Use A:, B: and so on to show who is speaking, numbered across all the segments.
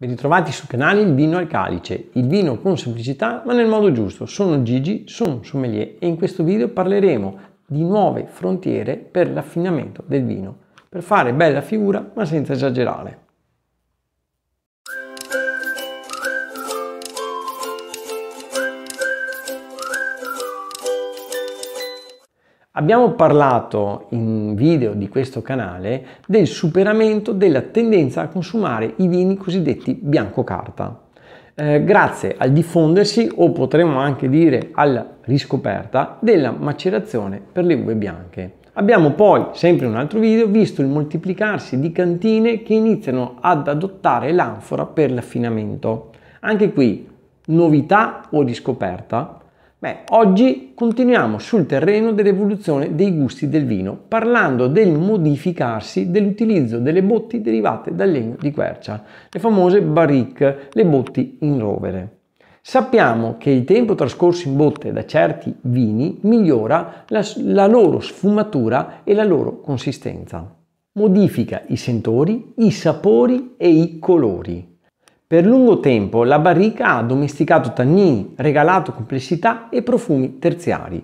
A: Ben ritrovati sul canale Il Vino al Calice, il vino con semplicità ma nel modo giusto. Sono Gigi, sono sommelier e in questo video parleremo di nuove frontiere per l'affinamento del vino, per fare bella figura ma senza esagerare. Abbiamo parlato in video di questo canale del superamento della tendenza a consumare i vini cosiddetti bianco carta. Eh, grazie al diffondersi o potremmo anche dire alla riscoperta della macerazione per le uve bianche. Abbiamo poi, sempre in un altro video, visto il moltiplicarsi di cantine che iniziano ad adottare l'anfora per l'affinamento. Anche qui, novità o riscoperta? Beh, oggi continuiamo sul terreno dell'evoluzione dei gusti del vino, parlando del modificarsi dell'utilizzo delle botti derivate dal legno di quercia, le famose barrique, le botti in rovere. Sappiamo che il tempo trascorso in botte da certi vini migliora la, la loro sfumatura e la loro consistenza. Modifica i sentori, i sapori e i colori. Per lungo tempo la barrica ha domesticato tannini, regalato complessità e profumi terziari.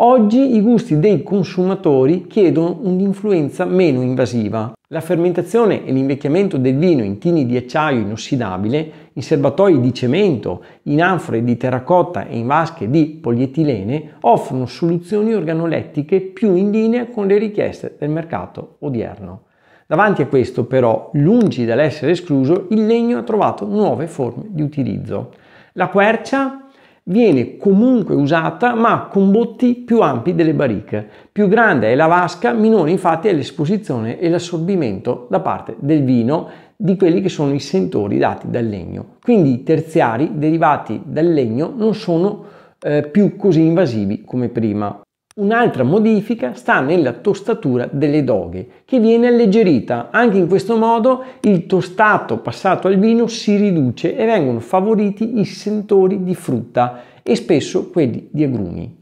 A: Oggi i gusti dei consumatori chiedono un'influenza meno invasiva. La fermentazione e l'invecchiamento del vino in tini di acciaio inossidabile, in serbatoi di cemento, in anfore di terracotta e in vasche di polietilene offrono soluzioni organolettiche più in linea con le richieste del mercato odierno. Davanti a questo però, lungi dall'essere escluso, il legno ha trovato nuove forme di utilizzo. La quercia viene comunque usata ma con botti più ampi delle bariche. Più grande è la vasca, minore infatti è l'esposizione e l'assorbimento da parte del vino di quelli che sono i sentori dati dal legno. Quindi i terziari derivati dal legno non sono eh, più così invasivi come prima. Un'altra modifica sta nella tostatura delle doghe, che viene alleggerita. Anche in questo modo il tostato passato al vino si riduce e vengono favoriti i sentori di frutta e spesso quelli di agrumi.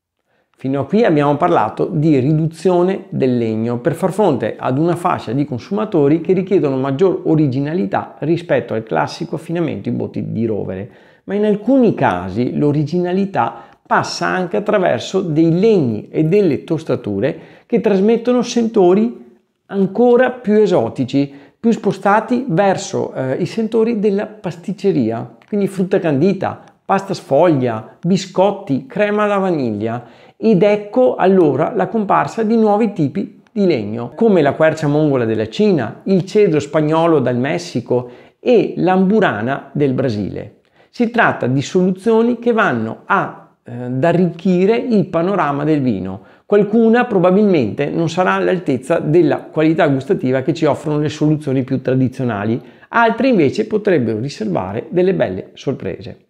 A: Fino a qui abbiamo parlato di riduzione del legno per far fronte ad una fascia di consumatori che richiedono maggior originalità rispetto al classico affinamento in botti di rovere, ma in alcuni casi l'originalità passa anche attraverso dei legni e delle tostature che trasmettono sentori ancora più esotici, più spostati verso eh, i sentori della pasticceria, quindi frutta candita, pasta sfoglia, biscotti, crema alla vaniglia ed ecco allora la comparsa di nuovi tipi di legno, come la quercia mongola della Cina, il cedro spagnolo dal Messico e l'amburana del Brasile. Si tratta di soluzioni che vanno a eh, d'arricchire il panorama del vino. Qualcuna probabilmente non sarà all'altezza della qualità gustativa che ci offrono le soluzioni più tradizionali, altre invece potrebbero riservare delle belle sorprese.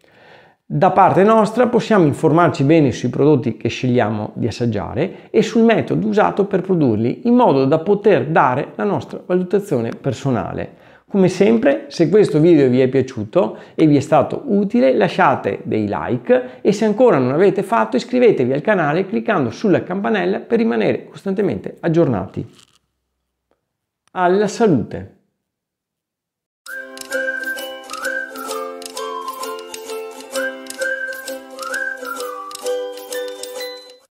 A: Da parte nostra possiamo informarci bene sui prodotti che scegliamo di assaggiare e sul metodo usato per produrli in modo da poter dare la nostra valutazione personale. Come sempre, se questo video vi è piaciuto e vi è stato utile, lasciate dei like e se ancora non l'avete fatto iscrivetevi al canale cliccando sulla campanella per rimanere costantemente aggiornati. Alla salute!